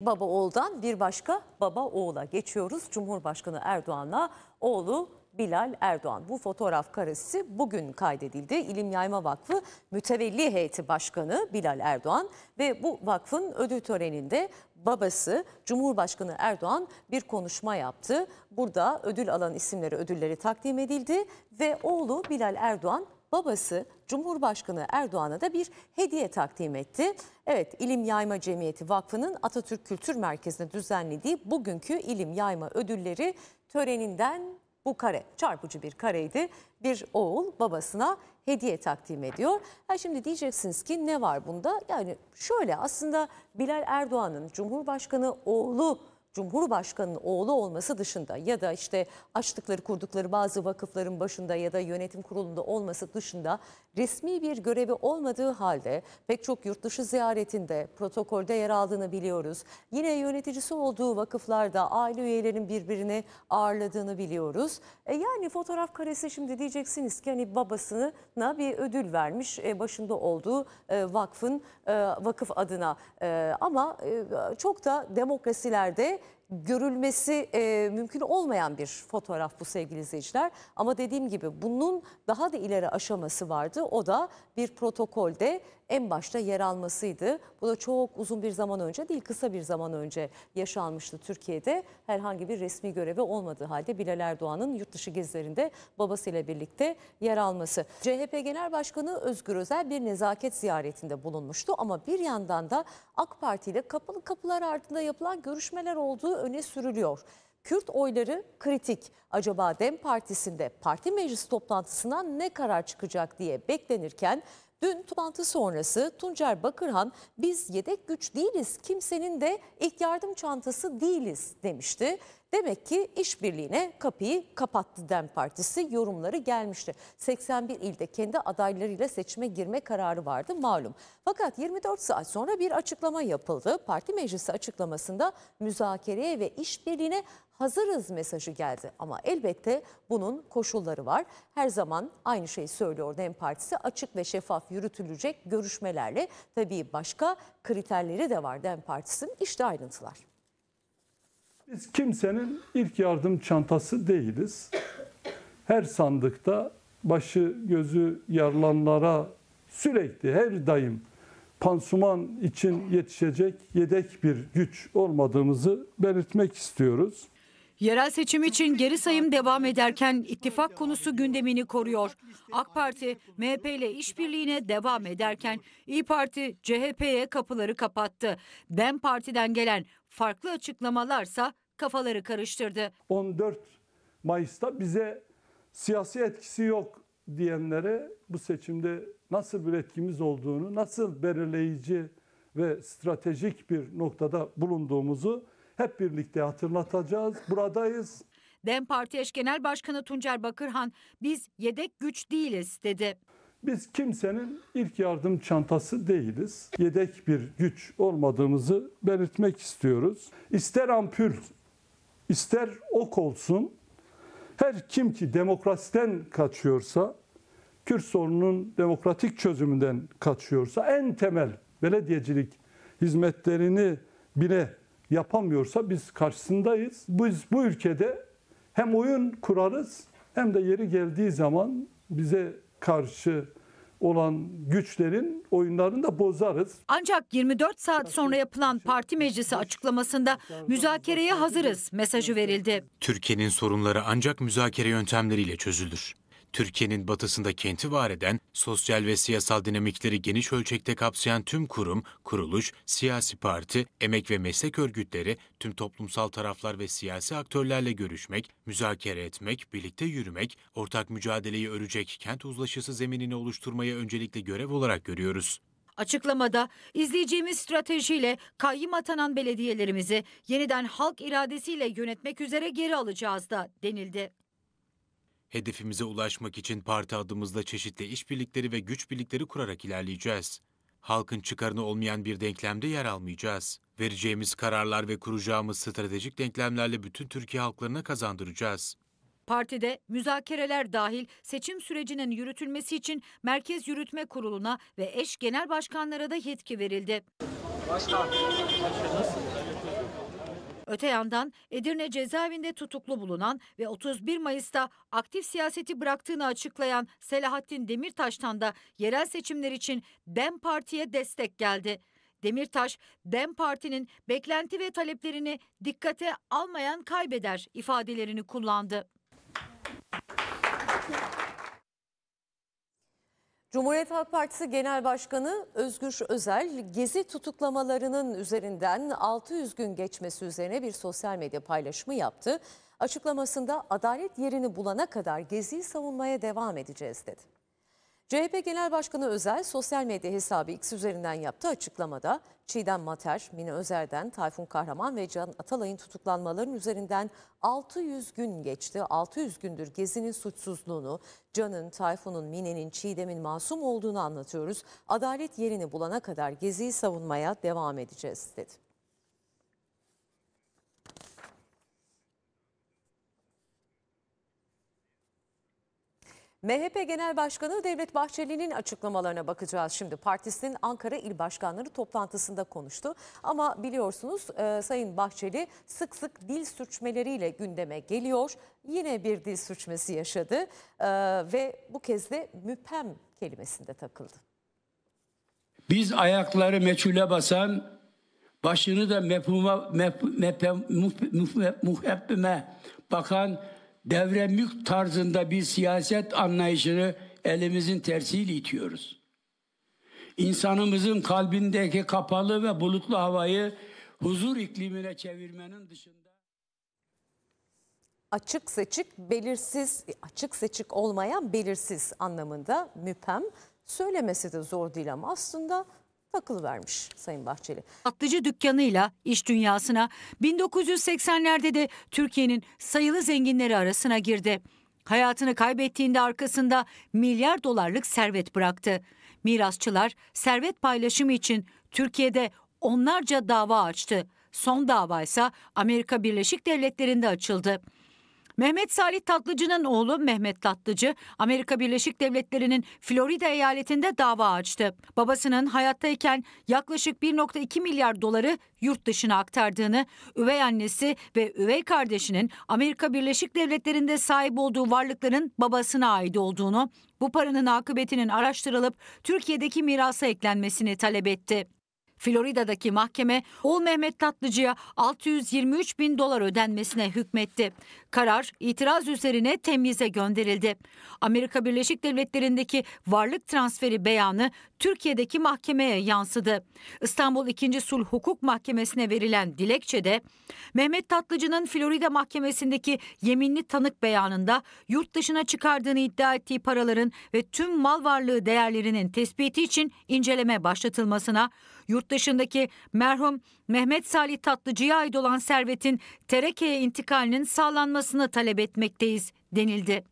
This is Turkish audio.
Baba oğuldan bir başka baba oğula geçiyoruz. Cumhurbaşkanı Erdoğan'la oğlu Bilal Erdoğan. Bu fotoğraf karesi bugün kaydedildi. İlim Yayma Vakfı Mütevelli Heyeti Başkanı Bilal Erdoğan ve bu vakfın ödül töreninde babası Cumhurbaşkanı Erdoğan bir konuşma yaptı. Burada ödül alan isimlere ödülleri takdim edildi ve oğlu Bilal Erdoğan babası Cumhurbaşkanı Erdoğan'a da bir hediye takdim etti. Evet İlim Yayma Cemiyeti Vakfı'nın Atatürk Kültür Merkezi'nde düzenlediği bugünkü İlim Yayma Ödülleri töreninden bu kare çarpıcı bir kareydi. Bir oğul babasına hediye takdim ediyor. Ha şimdi diyeceksiniz ki ne var bunda? Yani şöyle aslında Bilal Erdoğan'ın Cumhurbaşkanı oğlu Cumhurbaşkanı'nın oğlu olması dışında ya da işte açtıkları kurdukları bazı vakıfların başında ya da yönetim kurulunda olması dışında resmi bir görevi olmadığı halde pek çok yurt dışı ziyaretinde protokolde yer aldığını biliyoruz. Yine yöneticisi olduğu vakıflarda aile üyelerinin birbirini ağırladığını biliyoruz. E yani fotoğraf karesi şimdi diyeceksiniz ki hani babasına bir ödül vermiş e, başında olduğu e, vakfın e, vakıf adına ama çok da demokrasilerde görülmesi e, mümkün olmayan bir fotoğraf bu sevgili izleyiciler. Ama dediğim gibi bunun daha da ileri aşaması vardı. O da bir protokolde en başta yer almasıydı. Bu da çok uzun bir zaman önce değil kısa bir zaman önce yaşanmıştı Türkiye'de. Herhangi bir resmi görevi olmadığı halde Bilal Erdoğan'ın yurt dışı gezilerinde babasıyla birlikte yer alması. CHP Genel Başkanı Özgür Özel bir nezaket ziyaretinde bulunmuştu ama bir yandan da AK Parti ile kapalı kapılar ardında yapılan görüşmeler olduğu öne sürülüyor. Kürt oyları kritik. Acaba DEM Partisi'nde parti meclis toplantısına ne karar çıkacak diye beklenirken Dün toplantı sonrası Tuncer Bakırhan biz yedek güç değiliz kimsenin de ilk yardım çantası değiliz demişti. Demek ki işbirliğine kapıyı kapattı DEM Partisi yorumları gelmişti. 81 ilde kendi adaylarıyla seçime girme kararı vardı malum. Fakat 24 saat sonra bir açıklama yapıldı. Parti meclisi açıklamasında müzakereye ve işbirliğine hazırız mesajı geldi. Ama elbette bunun koşulları var. Her zaman aynı şeyi söylüyor DEM Partisi açık ve şeffaf yürütülecek görüşmelerle. Tabii başka kriterleri de var DEM Partisi'nin işte ayrıntılar. Biz kimsenin ilk yardım çantası değiliz. Her sandıkta başı gözü yarlanlara sürekli her daim pansuman için yetişecek yedek bir güç olmadığımızı belirtmek istiyoruz. Yerel seçim için geri sayım devam ederken ittifak konusu gündemini koruyor. AK Parti MHP ile işbirliğine devam ederken İyi Parti CHP'ye kapıları kapattı. DEM Parti'den gelen farklı açıklamalarsa kafaları karıştırdı. 14 Mayıs'ta bize siyasi etkisi yok diyenlere bu seçimde nasıl bir etkimiz olduğunu, nasıl belirleyici ve stratejik bir noktada bulunduğumuzu hep birlikte hatırlatacağız. Buradayız. DEM Parti Eş Genel Başkanı Tuncer Bakırhan biz yedek güç değiliz dedi. Biz kimsenin ilk yardım çantası değiliz. Yedek bir güç olmadığımızı belirtmek istiyoruz. İster ampul, ister ok olsun her kim ki demokrasiden kaçıyorsa, Kürt sorununun demokratik çözümünden kaçıyorsa en temel belediyecilik hizmetlerini bile yapamıyorsa biz karşısındayız. Biz bu ülkede hem oyun kurarız hem de yeri geldiği zaman bize karşı olan güçlerin oyunlarını da bozarız. Ancak 24 saat sonra yapılan şey parti meclisi açıklamasında müzakereye hazırız mesajı verildi. Türkiye'nin sorunları ancak müzakere yöntemleriyle çözülür. Türkiye'nin batısında kenti var eden, sosyal ve siyasal dinamikleri geniş ölçekte kapsayan tüm kurum, kuruluş, siyasi parti, emek ve meslek örgütleri, tüm toplumsal taraflar ve siyasi aktörlerle görüşmek, müzakere etmek, birlikte yürümek, ortak mücadeleyi örecek kent uzlaşısı zeminini oluşturmaya öncelikli görev olarak görüyoruz. Açıklamada izleyeceğimiz stratejiyle kayyım atanan belediyelerimizi yeniden halk iradesiyle yönetmek üzere geri alacağız da denildi. Hedefimize ulaşmak için parti adımızda çeşitli işbirlikleri ve güç birlikleri kurarak ilerleyeceğiz. Halkın çıkarını olmayan bir denklemde yer almayacağız. Vereceğimiz kararlar ve kuracağımız stratejik denklemlerle bütün Türkiye halklarına kazandıracağız. Partide müzakereler dahil seçim sürecinin yürütülmesi için Merkez Yürütme Kurulu'na ve eş genel başkanlara da yetki verildi. Başkan, başkanız. Öte yandan Edirne cezaevinde tutuklu bulunan ve 31 Mayıs'ta aktif siyaseti bıraktığını açıklayan Selahattin Demirtaş'tan da yerel seçimler için DEM Parti'ye destek geldi. Demirtaş, DEM Parti'nin beklenti ve taleplerini dikkate almayan kaybeder ifadelerini kullandı. Cumhuriyet Halk Partisi Genel Başkanı Özgür Özel, gezi tutuklamalarının üzerinden 600 gün geçmesi üzerine bir sosyal medya paylaşımı yaptı. Açıklamasında adalet yerini bulana kadar geziyi savunmaya devam edeceğiz dedi. CHP Genel Başkanı Özel sosyal medya hesabı X üzerinden yaptığı açıklamada Çiğdem Mater, Mine Özer'den Tayfun Kahraman ve Can Atalay'ın tutuklanmaların üzerinden 600 gün geçti. 600 gündür Gezi'nin suçsuzluğunu, Can'ın, Tayfun'un, Mine'nin, Çiğdem'in masum olduğunu anlatıyoruz. Adalet yerini bulana kadar Gezi'yi savunmaya devam edeceğiz dedi. MHP Genel Başkanı Devlet Bahçeli'nin açıklamalarına bakacağız şimdi. Partisinin Ankara İl Başkanları toplantısında konuştu. Ama biliyorsunuz e, Sayın Bahçeli sık sık dil sürçmeleriyle gündeme geliyor. Yine bir dil sürçmesi yaşadı e, ve bu kez de müpem kelimesinde takıldı. Biz ayakları meçhule basan, başını da mefhuma, mef, mef, muhebime bakan devre mülk tarzında bir siyaset anlayışını elimizin tersiyle itiyoruz. İnsanımızın kalbindeki kapalı ve bulutlu havayı huzur iklimine çevirmenin dışında açık seçik belirsiz e, açık seçik olmayan belirsiz anlamında müpem söylemesi de zor değil ama aslında takılı vermiş Sayın Bahçeli. Atlıcı dükkanıyla iş dünyasına 1980'lerde de Türkiye'nin sayılı zenginleri arasına girdi. Hayatını kaybettiğinde arkasında milyar dolarlık servet bıraktı. Mirasçılar servet paylaşımı için Türkiye'de onlarca dava açtı. Son dava ise Amerika Birleşik Devletleri'nde açıldı. Mehmet Salih Tatlıcı'nın oğlu Mehmet Tatlıcı Amerika Birleşik Devletleri'nin Florida eyaletinde dava açtı. Babasının hayattayken yaklaşık 1.2 milyar doları yurt dışına aktardığını, üvey annesi ve üvey kardeşinin Amerika Birleşik Devletleri'nde sahip olduğu varlıkların babasına ait olduğunu, bu paranın akıbetinin araştırılıp Türkiye'deki mirasa eklenmesini talep etti. Florida'daki mahkeme oğul Mehmet Tatlıcı'ya 623 bin dolar ödenmesine hükmetti. Karar itiraz üzerine temyize gönderildi. Amerika Birleşik Devletleri'ndeki varlık transferi beyanı Türkiye'deki mahkemeye yansıdı. İstanbul 2. Sulh Hukuk Mahkemesi'ne verilen dilekçede Mehmet Tatlıcı'nın Florida Mahkemesi'ndeki yeminli tanık beyanında yurt dışına çıkardığını iddia ettiği paraların ve tüm mal varlığı değerlerinin tespiti için inceleme başlatılmasına, yurt dışındaki merhum Mehmet Salih Tatlıcı'ya ait olan servetin Tereke'ye intikalinin sağlanmasını talep etmekteyiz denildi.